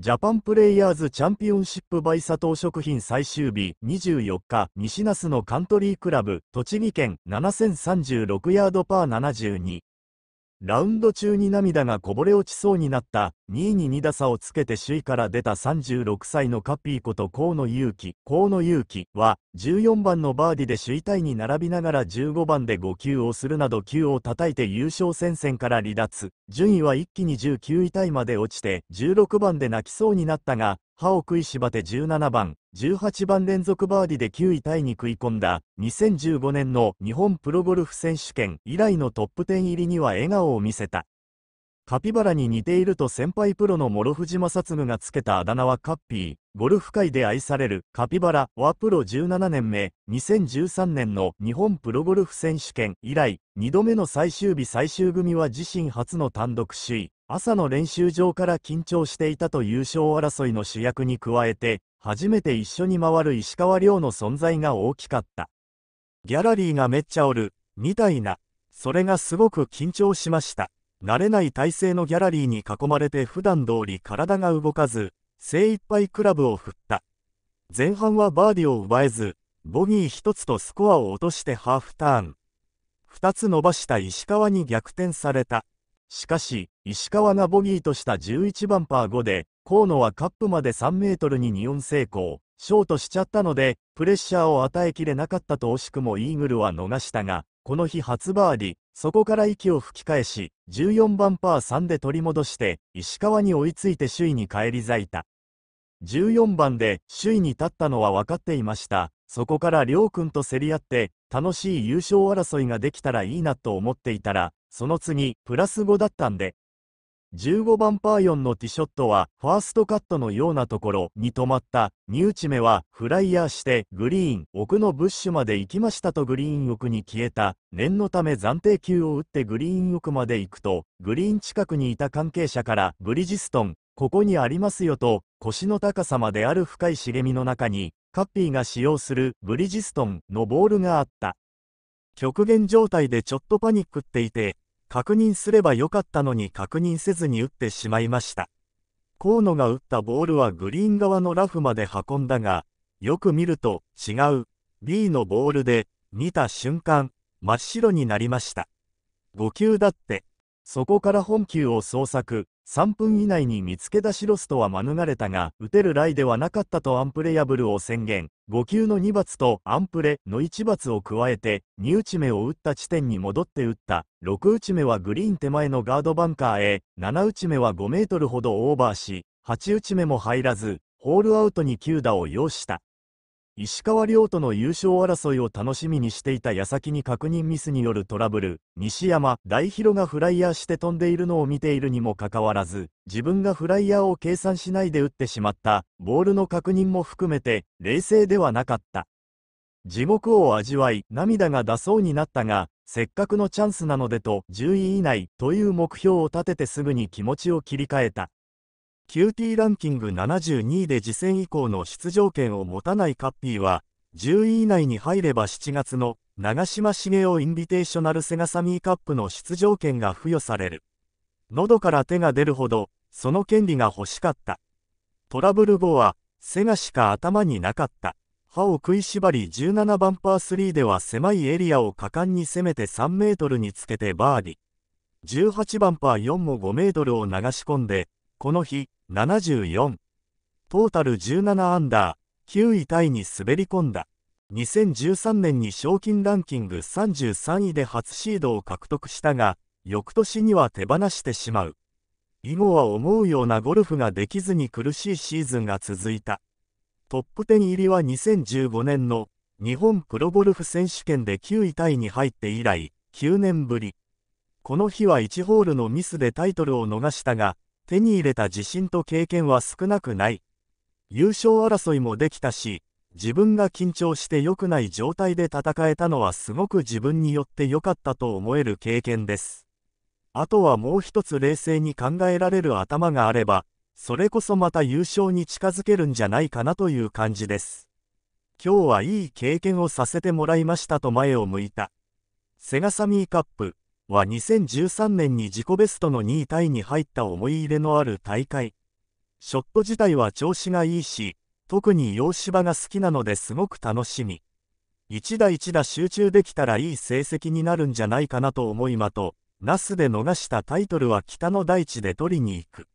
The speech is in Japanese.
ジャパンプレイヤーズチャンピオンシップバイ佐藤食品最終日24日、西那須のカントリークラブ、栃木県7,036ヤードパー72。ラウンド中に涙がこぼれ落ちそうになった2位に2打差をつけて首位から出た36歳のカピーこと河野勇輝河野勇輝は14番のバーディで首位タイに並びながら15番で5球をするなど球を叩いて優勝戦線から離脱順位は一気に19位タイまで落ちて16番で泣きそうになったが歯を食いしばて17番、18番連続バーディで9位タイに食い込んだ、2015年の日本プロゴルフ選手権以来のトップ10入りには笑顔を見せた。カピバラに似ていると先輩プロの諸藤正嗣がつけたあだ名はカッピー。ゴルフ界で愛されるカピバラはプロ17年目、2013年の日本プロゴルフ選手権以来、2度目の最終日最終組は自身初の単独首位。朝の練習場から緊張していたと優勝争いの主役に加えて、初めて一緒に回る石川遼の存在が大きかった。ギャラリーがめっちゃおる、みたいな、それがすごく緊張しました。慣れない体勢のギャラリーに囲まれて普段通り体が動かず、精一杯クラブを振った。前半はバーディを奪えず、ボギー1つとスコアを落としてハーフターン。2つ伸ばした石川に逆転された。しかし、石川がボギーとした11番パー5で、河野はカップまで3メートルに2音成功、ショートしちゃったので、プレッシャーを与えきれなかったと惜しくもイーグルは逃したが、この日初バーディ、そこから息を吹き返し、14番パー3で取り戻して、石川に追いついて首位に返り咲いた。14番で首位に立ったのは分かっていました。そこから両君と競り合って、楽しい優勝争いができたらいいなと思っていたら、その次、プラス5だったんで。15番パー4のティショットは、ファーストカットのようなところに止まった、ニューチメは、フライヤーして、グリーン、奥のブッシュまで行きましたとグリーン奥に消えた、念のため暫定球を打ってグリーン奥まで行くと、グリーン近くにいた関係者から、ブリヂストン、ここにありますよと、腰の高さまである深い茂みの中に、カッピーが使用するブリヂストンのボールがあった。極限状態でちょっとパニックっていて、確認すればよかったのに確認せずに打ってしまいました。河野が打ったボールはグリーン側のラフまで運んだが、よく見ると違う B のボールで見た瞬間、真っ白になりました。5球だって、そこから本球を捜索、3分以内に見つけ出しロストは免れたが、打てるライではなかったとアンプレヤブルを宣言。5球の2罰とアンプレの1罰を加えて、2打ち目を打った地点に戻って打った。6打ち目はグリーン手前のガードバンカーへ、7打ち目は5メートルほどオーバーし、8打ち目も入らず、ホールアウトに9打を要した。石川遼との優勝争いを楽しみにしていた矢先に確認ミスによるトラブル、西山、大広がフライヤーして飛んでいるのを見ているにもかかわらず、自分がフライヤーを計算しないで打ってしまった、ボールの確認も含めて、冷静ではなかった。地獄を味わい、涙が出そうになったが、せっかくのチャンスなのでと、10位以内という目標を立ててすぐに気持ちを切り替えた。QT ランキング72位で次戦以降の出場権を持たないカッピーは、10位以内に入れば7月の長嶋茂雄インビテーショナルセガサミーカップの出場権が付与される。喉から手が出るほど、その権利が欲しかった。トラブル後は、セガしか頭になかった。歯を食いしばり17番パー3では狭いエリアを果敢に攻めて3メートルにつけてバーディ。18番パー4も5メートルを流し込んで、この日、74トータル17アンダー9位タイに滑り込んだ2013年に賞金ランキング33位で初シードを獲得したが翌年には手放してしまう以後は思うようなゴルフができずに苦しいシーズンが続いたトップ10入りは2015年の日本プロゴルフ選手権で9位タイに入って以来9年ぶりこの日は1ホールのミスでタイトルを逃したが手に入れた自信と経験は少なくない。優勝争いもできたし、自分が緊張して良くない状態で戦えたのはすごく自分によって良かったと思える経験です。あとはもう一つ冷静に考えられる頭があれば、それこそまた優勝に近づけるんじゃないかなという感じです。今日はいい経験をさせてもらいましたと前を向いた。セガサミーカップは2013年に自己ベストの2位タイに入った思い入れのある大会。ショット自体は調子がいいし、特に洋芝が好きなのですごく楽しみ。一打一打集中できたらいい成績になるんじゃないかなと思いまと、那須で逃したタイトルは北の大地で取りに行く。